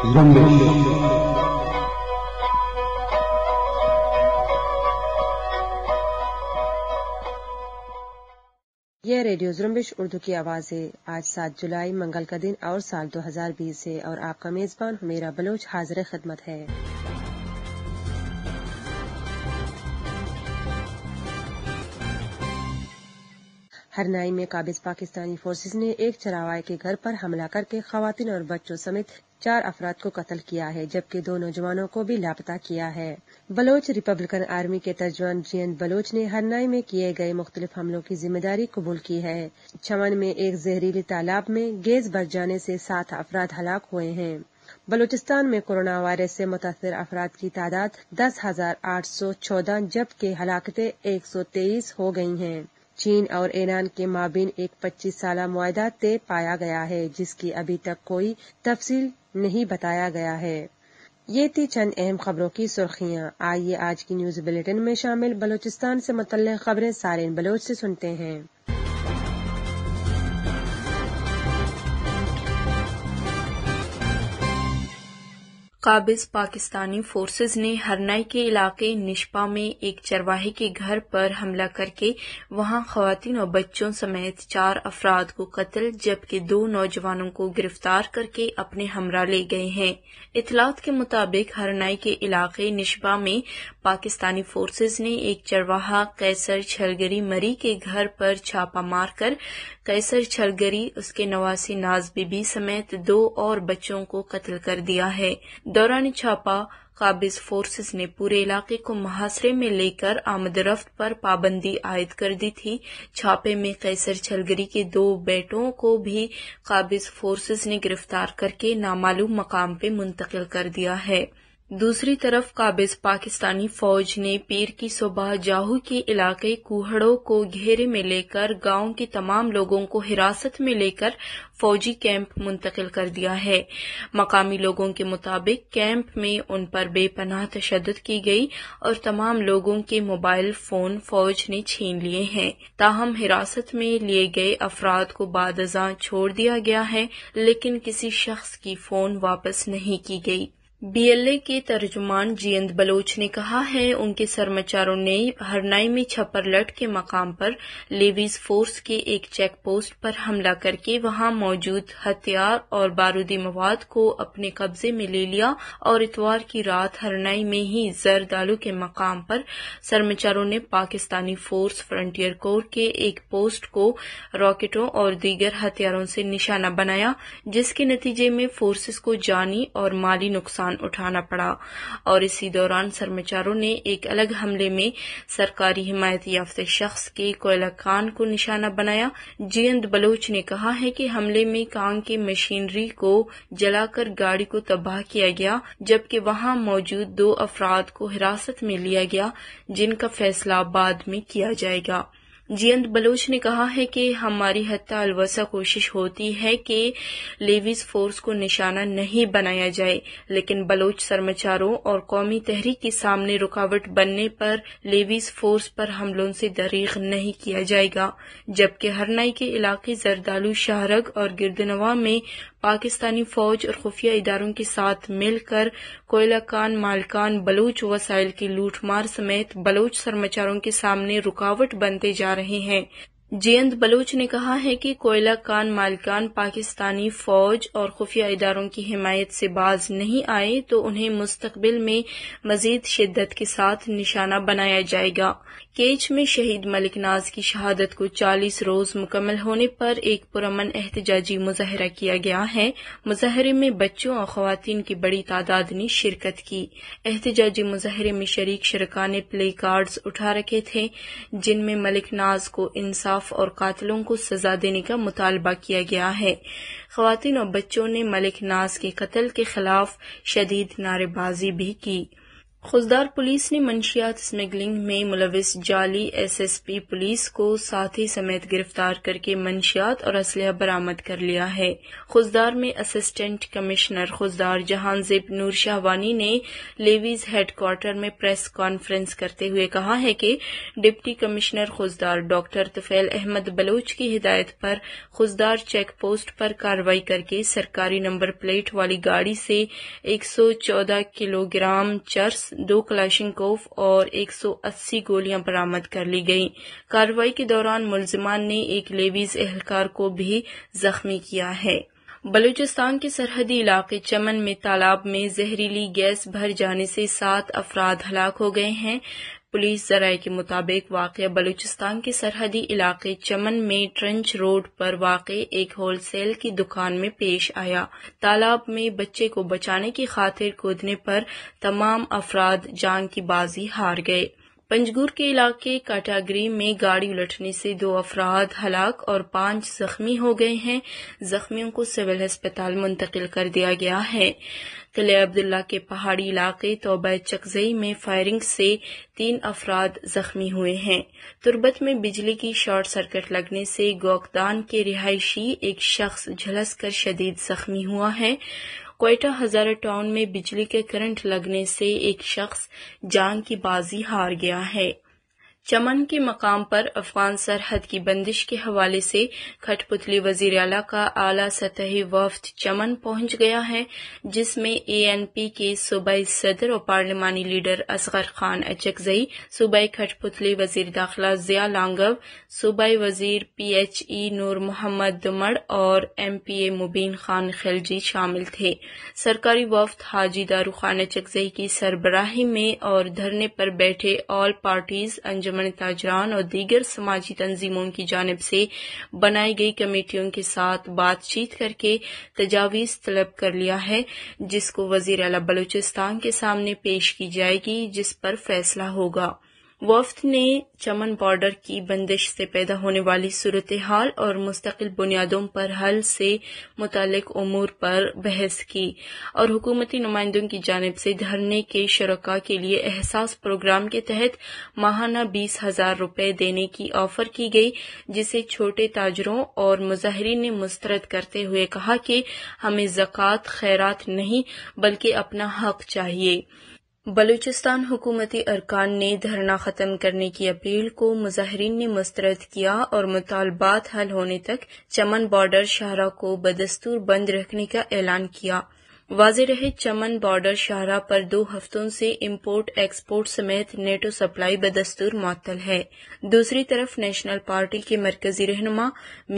यह रेडियो जुम्बिश उर्दू की आवाज है आज सात जुलाई मंगल का दिन और साल 2020 है और आपका मेजबान मेरा बलोच हाजिर खदमत है हरनाई में काबिज पाकिस्तानी फोर्सेज ने एक चरावाए के घर पर हमला करके खातन और बच्चों समेत चार अफराद को कत्ल किया है जबकि दो नौजवानों को भी लापता किया है बलोच रिपब्लिकन आर्मी के तर्जवान एन बलोच ने हरनाई में किए गए मुख्तलिफ हमलों की जिम्मेदारी कबूल की है चमन में एक जहरीली तालाब में गैस भर जाने से सात अफराद हलाक हुए हैं बलूचिस्तान में कोरोना वायरस से मुतासर अफराद की तादाद दस हजार आठ सौ चौदह जबकि हलाकते एक सौ तेईस हो गई हैं चीन और ईरान के माबिन एक 25 साल मुआदा तय पाया गया है जिसकी अभी तक कोई तफसील नहीं बताया गया है ये थी चंद अहम खबरों की सुर्खियाँ आइए आज की न्यूज बुलेटिन में शामिल बलूचिस्तान से मुतल खबरें सारे बलोच से सुनते हैं काबिज पाकिस्तानी फोर्सेज ने हरनाई के इलाके निष्पा में एक चरवाहे के घर पर हमला करके वहां खातन और बच्चों समेत चार अफराद को कत्ल जबकि दो नौजवानों को गिरफ्तार करके अपने हमरा ले गए हैं इतलात के मुताबिक हरनाई के इलाके निष्पा में पाकिस्तानी फोर्सेज ने एक चरवाहा कैसर छलगरी मरी के घर पर छापा मारकर कैसर छलगरी उसके नवासी नाज बीबी समेत दो और बच्चों को कत्ल कर दिया है दौरान छापा काबिज फोर्सेस ने पूरे इलाके को मुहासरे में लेकर आमदरफ्त पर पाबंदी आयद कर दी थी छापे में कैसर छलगरी के दो बेटों को भी काबिज फोर्सेस ने गिरफ्तार करके नामालूम मकाम पे मुंतकिल कर दिया है दूसरी तरफ काबिज पाकिस्तानी फौज ने पीर की सुबह जाहू के इलाके कुहड़ों को घेरे में लेकर गांव के तमाम लोगों को हिरासत में लेकर फौजी कैंप मुंतकिल कर दिया है मकामी लोगों के मुताबिक कैंप में उन पर बेपनाह तशद की गई और तमाम लोगों के मोबाइल फोन फौज ने छीन लिए हैं ताहम हिरासत में लिए गए अफराद को बादजा छोड़ दिया गया है लेकिन किसी शख्स की फोन वापस नहीं की गई बीएलए के तर्जुमान जियंद बलोच ने कहा है उनके सरमाचारों ने हरनाई में छपरलट के मकाम पर लेवीज फोर्स के एक चेक पोस्ट पर हमला करके वहां मौजूद हथियार और बारूदी मवाद को अपने कब्जे में ले लिया और इतवार की रात हरनाई में ही जरदालू के मकाम पर सरमाचारों ने पाकिस्तानी फोर्स फ्रंटियर कोर के एक पोस्ट को रॉकेटों और दीगर हथियारों से निशाना बनाया जिसके नतीजे में फोर्सेस को जानी और माली नुकसान नुकसान उठाना पड़ा और इसी दौरान सरमाचारों ने एक अलग हमले में सरकारी हिमायत याफ्ते शख्स के कोयला कान को निशाना बनाया जयंत बलोच ने कहा है कि हमले में कांग की मशीनरी को जलाकर गाड़ी को तबाह किया गया जबकि वहां मौजूद दो अफराद को हिरासत में लिया गया जिनका फैसला बाद में किया जाएगा जियंत बलोच ने कहा है कि हमारी हत्या अलवसा कोशिश होती है कि लेविस फोर्स को निशाना नहीं बनाया जाए लेकिन बलोच शर्माचारों और कौमी तहरीक के सामने रुकावट बनने पर लेविस फोर्स पर हमलों से दरीख नहीं किया जाएगा जबकि हरनाई के इलाके जरदालू शाहरग और गिरदनवा में पाकिस्तानी फौज और खुफिया इदारों के साथ मिलकर कोयला कान मालकान बलूच वसाइल की लूटमार समेत बलूच सरमाचारों के सामने रुकावट बनते जा रहे हैं जयंत बलूच ने कहा है कि कोयला कान मालिकान पाकिस्तानी फौज और खुफिया इदारों की हिमायत से बाज नहीं आए तो उन्हें मुस्तबिल में मजीद शिद्दत के साथ निशाना बनाया जाएगा केच में शहीद मलिक नाज की शहादत को 40 रोज मुकम्मल होने पर एक पुरमन एहतजाजी मुजाहरा किया गया है मुजाहरे में बच्चों और खातन की बड़ी तादाद ने शिरकत की एहतजाजी मुजाहरे में शरीक शरका ने प्ले कार्ड उठा रखे थे जिनमें मलिक नाज को इंसाफ इंसाफ और कातिलों को सजा देने का मुतालबा किया गया है खातन और बच्चों ने मलिक नाज के कत्ल के खिलाफ शदीद नारेबाजी भी की खुजदार पुलिस ने मंशियात स्मगलिंग में मुलविस जाली एसएसपी पुलिस को साथी समेत गिरफ्तार करके मंशियात और असलह बरामद कर लिया है खुजदार में असिस्टेंट कमिश्नर खुसदार जहानजेब नूर शाहवानी ने लेवीज हेडक्वार्टर में प्रेस कॉन्फ्रेंस करते हुए कहा है कि deputy commissioner Khuzdar doctor Tufail Ahmed Baloch की हिदायत पर खुजदार चेक पोस्ट पर कार्रवाई करके सरकारी नंबर प्लेट वाली गाड़ी से एक सौ चौदह किलोग्राम चर्स दो कोफ और 180 गोलियां बरामद कर ली गई कार्रवाई के दौरान मुलजमान ने एक लेवीज एहलकार को भी जख्मी किया है बलूचिस्तान के सरहदी इलाके चमन में तालाब में जहरीली गैस भर जाने से सात अफराद हलाक हो गए हैं पुलिस जराये के मुताबिक वाक़ बलूचिस्तान के सरहदी इलाके चमन में ट्रंच रोड पर वाक़ एक होलसेल की दुकान में पेश आया तालाब में बच्चे को बचाने की खातिर कूदने पर तमाम अफराद जान की बाजी हार गए पंजगुर के इलाके काटागरी में गाड़ी उलटने से दो अफराद हलाक और पांच जख्मी हो गए हैं जख्मियों को सिविल अस्पताल मुंतकिल कर दिया गया है किले अब्दुल्ला के पहाड़ी इलाके तोबा चकजई में फायरिंग से तीन अफराद जख्मी हुए हैं तुर्बत में बिजली की शॉर्ट सर्किट लगने से गोकदान के रिहायशी एक शख्स झलस कर शदीद जख्मी हुआ है कोयटा हजारा टाउन में बिजली के करंट लगने से एक शख्स जान की बाजी हार गया है चमन के मकाम पर अफगान सरहद की बंदिश के हवाले से खटपुतली वजीर अला का आला सतही वफद चमन पहुंच गया है जिसमें ए एन पी के सूबाई सदर और पार्लिमानी लीडर असगर खान अचकजई सूबाई खटपुतली वजीर दाखिला जिया लांगव सूबाई वजीर P H E Noor Muhammad Dumar और M P A Mubeen Khan Khilji शामिल थे सरकारी वफद हाजी दारू खान अचकजई की सरबराही में और धरने पर बैठे ऑल पार्टीज अंजुम अंजमन ताजरान और दीगर समाजी तंजीमों की जानब से बनाई गई कमेटियों के साथ बातचीत करके तजावीज तलब कर लिया है जिसको वजीर अला बलूचिस्तान के सामने पेश की जाएगी जिस पर फैसला होगा वफ्त ने चमन बॉर्डर की बंदिश से पैदा होने वाली सूरत हाल और मुस्तकिल बुनियादों पर हल से मुतक अमूर पर बहस की और हुकूमती नुमाइंदों की जानब से धरने के शरका के लिए एहसास प्रोग्राम के तहत माहाना बीस हजार रूपये देने की ऑफर की गई जिसे छोटे ताजरों और मुजाहरीन ने मुस्तरद करते हुए कहा कि हमें जक़ात खैरात नहीं बल्कि अपना हक चाहिए बलूचिस्तान हुकूमती अरकान ने धरना खत्म करने की अपील को मुजाहरीन ने मुस्तरद किया और मुतालबात हल होने तक चमन बॉर्डर शाहरा को बदस्तूर बंद रखने का ऐलान किया वाज रहे चमन बॉर्डर शाहरा पर दो हफ्तों से इम्पोर्ट एक्सपोर्ट समेत नेटो सप्लाई बदस्तूर मअतल है दूसरी तरफ नेशनल पार्टी के मरकजी रहनुमा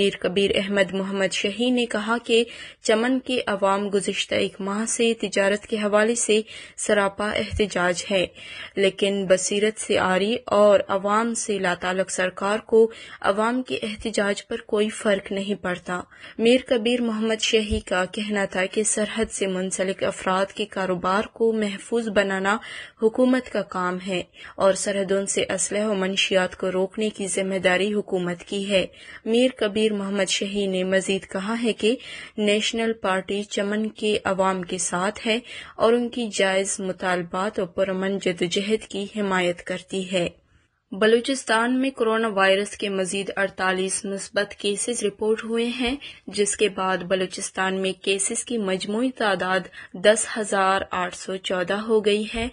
मीर कबीर अहमद मोहम्मद शही ने कहा कि चमन के अवाम गुजशत एक माह से तजारत के हवाले से सरापा एहतजाज है लेकिन बसीरत से आरी और अवाम से लातालक सरकार को अवाम के एहतजाज पर कोई फर्क नहीं पड़ता मीर कबीर मोहम्मद शही का कहना था कि सरहद से मुंसलिक अफराद के कारोबार को महफूज बनाना हुकूमत का काम है और सरहदों से असलह व को रोकने की जिम्मेदारी हुकूमत की है मीर कबीर मोहम्मद शही ने मजीद कहा है कि नेशनल पार्टी चमन के अवाम के साथ है और उनकी जायज़ मुतालबात और पुरमन जदोजहद की हिमायत करती है बलूचिस्तान में कोरोना वायरस के मजीद अड़तालीस मुस्बत केसेस रिपोर्ट हुए हैं जिसके बाद बलूचिस्तान में केसेस की मजमू तादाद दस हजार आठ सौ चौदह हो गई है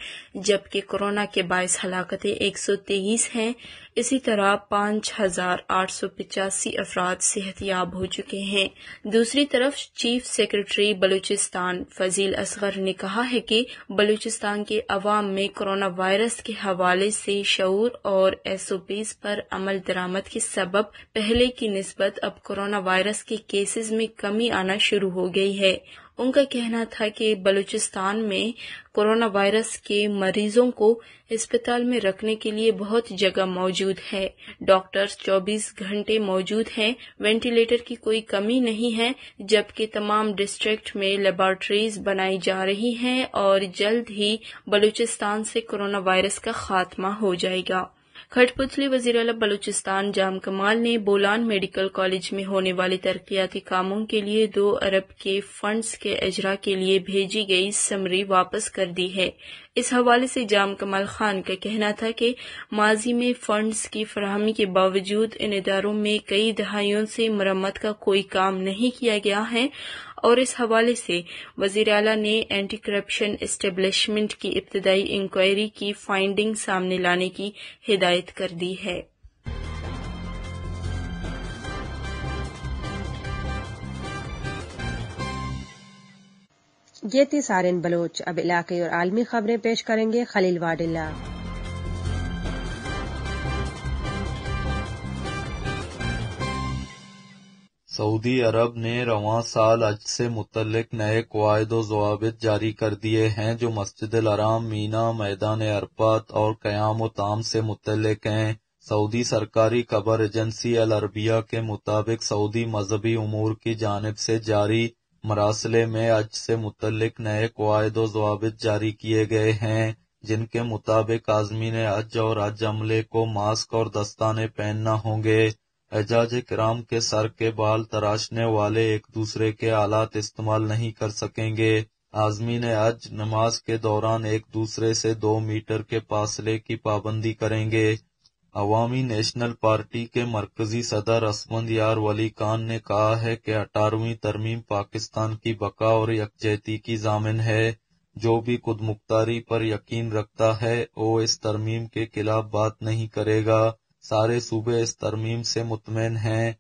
जबकि कोरोना के बायस हलाकतें एक सौ तेईस हैं इसी तरह पाँच हजार आठ सौ पिचासी अफराद सेहतियाब हो चुके हैं दूसरी तरफ चीफ सेक्रेटरी बलूचिस्तान फजील असगर ने कहा है कि बलूचिस्तान के अवाम में कोरोना वायरस के हवाले से शूर और एस ओ पीज पर अमल दरामद के सबब पहले की नस्बत अब कोरोना वायरस के केसेज में कमी आना शुरू हो गई है उनका कहना था कि बलूचिस्तान में कोरोना वायरस के मरीजों को अस्पताल में रखने के लिए बहुत जगह मौजूद है डॉक्टर्स 24 घंटे मौजूद हैं वेंटिलेटर की कोई कमी नहीं है जबकि तमाम डिस्ट्रिक्ट में लेबॉरटरीज बनाई जा रही हैं और जल्द ही बलूचिस्तान से कोरोना वायरस का खात्मा हो जाएगा खटपुतली वजीर बलूचिस्तान जाम कमाल ने बोलान मेडिकल कॉलेज में होने वाले तरक्याती कामों के लिए दो अरब के फंड्स के अजरा के लिए भेजी गई समरी वापस कर दी है इस हवाले से जाम कमाल खान का कहना था कि माजी में फंड्स की फरहमी के बावजूद इन इदारों में कई दहाइयों से मरम्मत का कोई काम नहीं किया गया है और इस हवाले से वजीर अला ने एंटी करप्शन एस्टेब्लिशमेंट की इब्तदाई इंक्वायरी की फाइंडिंग सामने लाने की हिदायत कर दी है ये थी सारिन बलोच अब इलाके और आलमी खबरें पेश करेंगे खलील वाडिल्ला सऊदी अरब ने रवां साल अज से मुतलक नए कवायद जवाबित जारी कर दिए हैं जो मस्जिद आराम मीना मैदान अरपात और क्याम ताम से मुतलक है सऊदी सरकारी खबर एजेंसी अल अरबिया के मुताबिक सऊदी मजहबी उमूर की जानब से जारी मरासले में अज से मुतल नए कवायद जवाबित जारी किए गए हैं जिनके मुताबिक आजमीन अज और अज अमले को मास्क और दस्ताने पहनना होंगे एजाज कराम के सर के बाल तराशने वाले एक दूसरे के आलात इस्तेमाल नहीं कर सकेंगे आजमीन आज नमाज के दौरान एक दूसरे से दो मीटर के फासले की पाबंदी करेंगे अवामी नेशनल पार्टी के मरकजी सदर असमंद यार वली खान ने कहा है कि अठारहवीं तरमीम पाकिस्तान की बका और यकजहती की जामिन है जो भी खुद मुख्तारी पर यकीन रखता है वो इस तरमीम के खिलाफ बात नहीं करेगा सारे सूबे इस तरमीम से मुतमिन हैं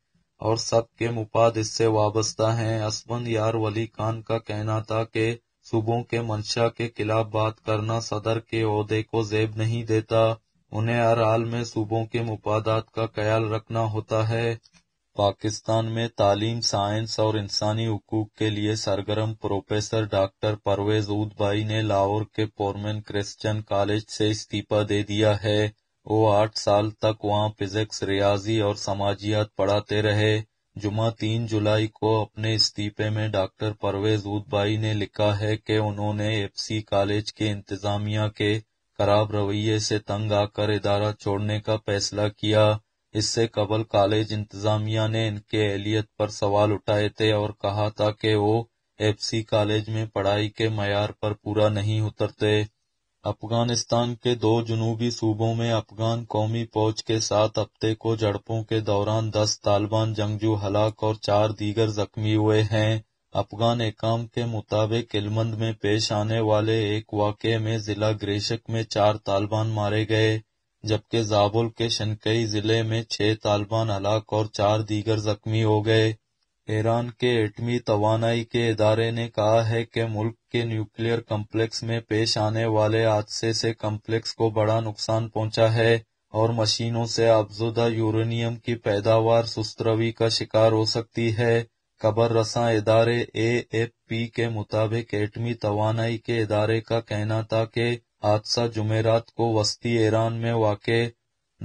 और सब के मुफाद इससे वाबस्ता हैं असमन यार वली खान का कहना था कि सूबों के मंशा के खिलाफ बात करना सदर के अहदे को जेब नहीं देता उन्हें हर हाल में सूबों के मुफादात का ख्याल रखना होता है पाकिस्तान में तालीम साइंस और इंसानी हकूक के लिए सरगर्म प्रोफेसर डॉक्टर परवेज उदबाई ने लाहौर के पोरमेन क्रिश्चियन कॉलेज से इस्तीफा दे दिया है वो आठ साल तक वहाँ फिजिक्स रियाजी और समाजियात पढ़ाते रहे जुमा तीन जुलाई को अपने इस्तीफे में डॉक्टर परवेज उदबाई ने लिखा है कि उन्होंने एफसी कॉलेज के इंतजामिया के खराब रवैये से तंग आकर इदारा छोड़ने का फैसला किया इससे कबल कॉलेज इंतजामिया ने इनके एहलियत पर सवाल उठाए थे और कहा था कि वो एफसी कॉलेज में पढ़ाई के मैार पर पूरा नहीं उतरते अफगानिस्तान के दो जुनूबी सूबों में अफगान कौमी फौज के साथ हफ्ते को झड़पों के दौरान दस तालिबान जंगजू हलाक और चार दीगर जख्मी हुए हैं अफगान एकाम के मुताबिक किलमंद में पेश आने वाले एक वाक़े में जिला ग्रेशक में चार तालिबान मारे गए जबकि जाबुल के शनकई जिले में छह तालिबान हलाक और चार दीगर जख्मी हो गए ईरान के एटमी तवानाई के इदारे ने कहा है कि मुल्क के न्यूक्लियर कम्प्लेक्स में पेश आने वाले हादसे से कम्प्लेक्स को बड़ा नुकसान पहुंचा है और मशीनों से आबजुदा यूरेनियम की पैदावार सुस्तरवी का शिकार हो सकती है खबर रसा इदारे एफ पी के मुताबिक एटमी तोानाई के इदारे का कहना था कि हादसा जुमेरात को वस्ती ईरान में वाक़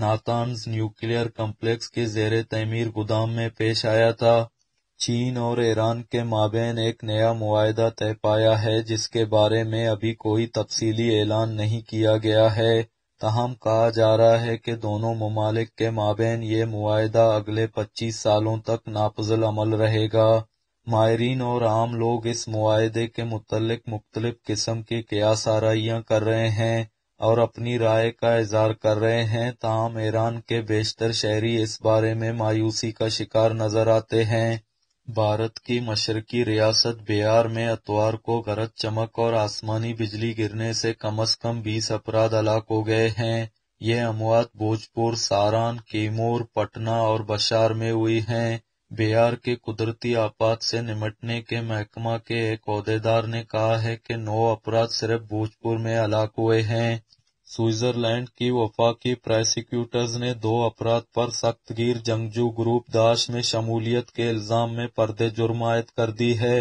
नातानज न्यूक्लियर कम्प्लेक्स के जेर तमीर गोदाम में पेश आया था चीन और ईरान के माबेन एक नया मुआहदा तय पाया है जिसके बारे में अभी कोई तफसीली ऐलान नहीं किया गया है तहम कहा जा रहा है कि दोनों ममालिक के माबेन ये मुआहदा अगले 25 सालों तक नापजल अमल रहेगा माहरीन और आम लोग इस मुआहदे के मुतलक मुख्तलिफ किस्म की क्यास आरइयाँ कर रहे हैं और अपनी राय का इजहार कर रहे हैं ताहम ईरान के बेशतर शहरी इस बारे में मायूसी का शिकार नजर आते हैं भारत की मशरकी रियासत बिहार में अतवार को गरज चमक और आसमानी बिजली गिरने से कम से कम बीस अपराध हलाक हो गए हैं ये अमवात भोजपुर सारण कैमूर पटना और बशार में हुई हैं बिहार के कुदरती आपात से निमटने के महकमा के एक अहदेदार ने कहा है कि नौ अपराध सिर्फ भोजपुर में हलाक हुए हैं स्विट्जरलैंड की वफाकी प्रोसिक्यूटर्स ने दो अपराध पर सख्तगीर जंगजू ग्रुप दाश में शमूलियत के इल्जाम में पर्दे जुर्म आयद कर दी है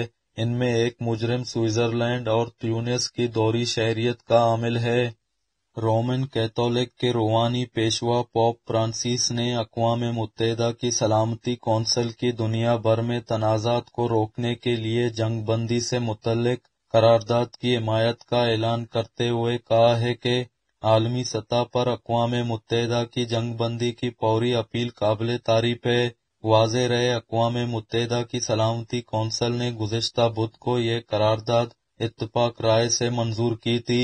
इनमें एक मुजरिम स्विट्जरलैंड और ट्यूनिस की दौरी शहरियत का आमिल है रोमन कैथोलिक के रोहानी पेशवा पॉप फ्रांसिस ने अकवा मुतहदा की सलामती कौंसिल की दुनिया भर में तनाज़ात को रोकने के लिए जंगबंदी से मुतलक करारदाद की हिमात का ऐलान करते हुए कहा है की आलमी सतह पर अकवा मुतहदा की जंगबंदी की फौरी अपील काबिल तारीफ है वाज रहे अकवा मुतहदा की सलामती कौंसल ने गुजशत बुध को यह करारदाद इतफाक राय से मंजूर की थी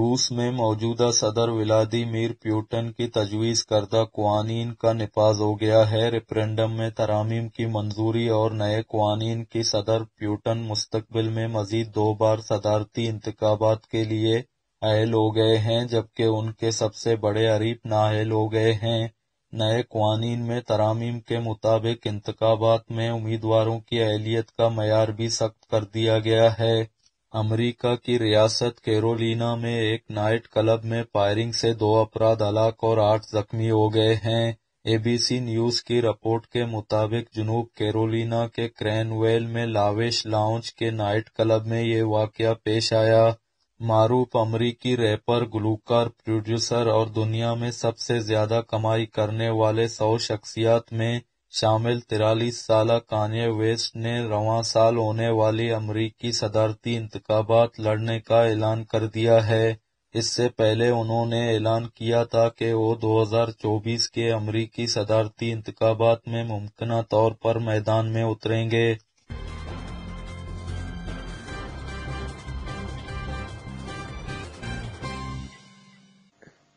रूस में मौजूदा सदर व्लादिमीर प्यूटन की तजवीज़ करदा कवानीन का नफाज हो गया है रेफरेंडम में तरामीम की मंजूरी और नए कवानीन की सदर प्यूटन मुस्तबिल में मजीद दो बार सदारती इंतबात के लिए अहल हो गए हैं जबकि उनके सबसे बड़े अरीब नाहल हो गए हैं नए कवानीन में तरामीम के मुताबिक इंतबात में उम्मीदवारों की अहलियत का मैार भी सख्त कर दिया गया है अमरीका की रियासत केरोलिना में एक नाइट क्लब में फायरिंग से दो अपराध हलाक और आठ जख्मी हो गए हैं सी न्यूज की रिपोर्ट के मुताबिक जुनूब केरोलिना के क्रैनवेल में लावेश लाउंज के नाइट क्लब में ये वाक़ पेश आया मारूफ अमरीकी रैपर, गुलूकार प्रोड्यूसर और दुनिया में सबसे ज्यादा कमाई करने वाले सौ शख्सियत में शामिल तिरालीस साल कान्ये वेस्ट ने रवा साल होने वाली अमरीकी सदारती इंतबात लड़ने का ऐलान कर दिया है इससे पहले उन्होंने ऐलान किया था कि वो 2024 के अमरीकी सदारती इंतबात में मुमकिन तौर पर मैदान में उतरेंगे